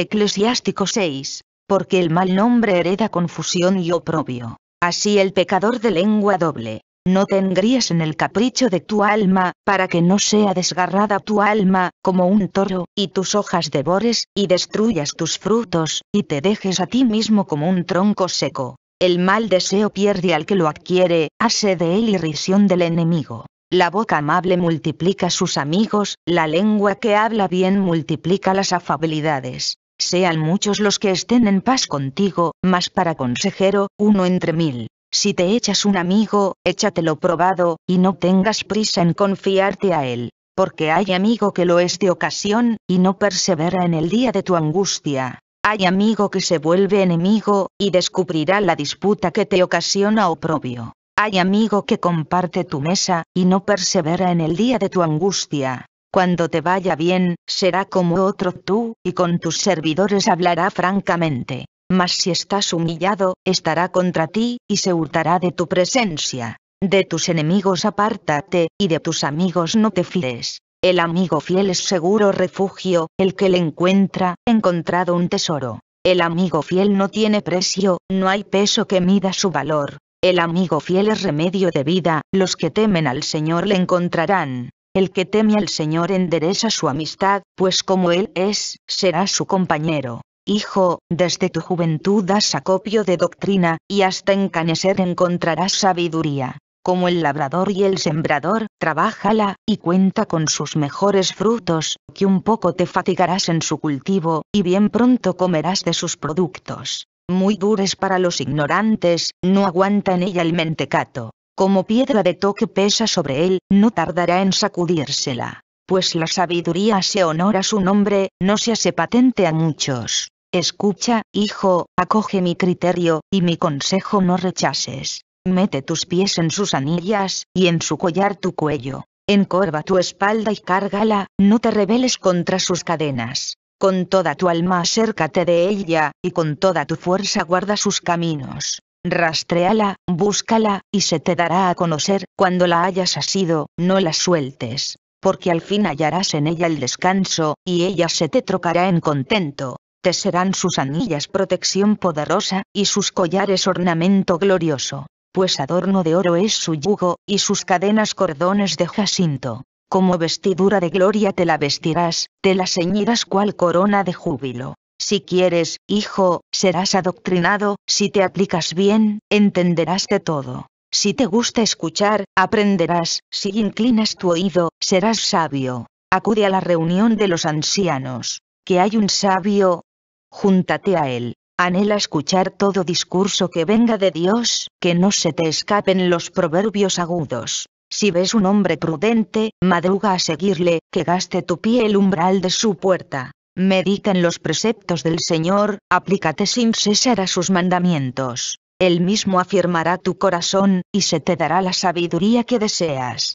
Eclesiástico 6. Porque el mal nombre hereda confusión y oprobio. Así el pecador de lengua doble. No tendrías en el capricho de tu alma, para que no sea desgarrada tu alma, como un toro, y tus hojas devores, y destruyas tus frutos, y te dejes a ti mismo como un tronco seco. El mal deseo pierde al que lo adquiere, hace de él irrisión del enemigo. La boca amable multiplica sus amigos, la lengua que habla bien multiplica las afabilidades. Sean muchos los que estén en paz contigo, mas para consejero, uno entre mil. Si te echas un amigo, échatelo probado, y no tengas prisa en confiarte a él, porque hay amigo que lo es de ocasión, y no persevera en el día de tu angustia. Hay amigo que se vuelve enemigo, y descubrirá la disputa que te ocasiona oprobio. Hay amigo que comparte tu mesa, y no persevera en el día de tu angustia. Cuando te vaya bien, será como otro tú, y con tus servidores hablará francamente. Mas si estás humillado, estará contra ti, y se hurtará de tu presencia. De tus enemigos apártate, y de tus amigos no te fíes. El amigo fiel es seguro refugio, el que le encuentra, encontrado un tesoro. El amigo fiel no tiene precio, no hay peso que mida su valor. El amigo fiel es remedio de vida, los que temen al Señor le encontrarán. El que teme al Señor endereza su amistad, pues como Él es, será su compañero. Hijo, desde tu juventud das acopio de doctrina, y hasta encanecer encontrarás sabiduría. Como el labrador y el sembrador, trabájala, y cuenta con sus mejores frutos, que un poco te fatigarás en su cultivo, y bien pronto comerás de sus productos. Muy dures para los ignorantes, no aguanta en ella el mentecato como piedra de toque pesa sobre él, no tardará en sacudírsela. Pues la sabiduría se honra a su nombre, no se hace patente a muchos. Escucha, hijo, acoge mi criterio, y mi consejo no rechaces. Mete tus pies en sus anillas, y en su collar tu cuello. Encorva tu espalda y cárgala, no te rebeles contra sus cadenas. Con toda tu alma acércate de ella, y con toda tu fuerza guarda sus caminos rastréala, búscala, y se te dará a conocer, cuando la hayas asido, no la sueltes, porque al fin hallarás en ella el descanso, y ella se te trocará en contento. Te serán sus anillas protección poderosa, y sus collares ornamento glorioso, pues adorno de oro es su yugo, y sus cadenas cordones de jacinto. Como vestidura de gloria te la vestirás, te la ceñirás cual corona de júbilo si quieres, hijo, serás adoctrinado, si te aplicas bien, entenderás de todo. Si te gusta escuchar, aprenderás, si inclinas tu oído, serás sabio. Acude a la reunión de los ancianos. Que hay un sabio. Júntate a él. Anhela escuchar todo discurso que venga de Dios, que no se te escapen los proverbios agudos. Si ves un hombre prudente, madruga a seguirle, que gaste tu pie el umbral de su puerta. Medita en los preceptos del Señor, aplícate sin cesar a sus mandamientos. Él mismo afirmará tu corazón, y se te dará la sabiduría que deseas.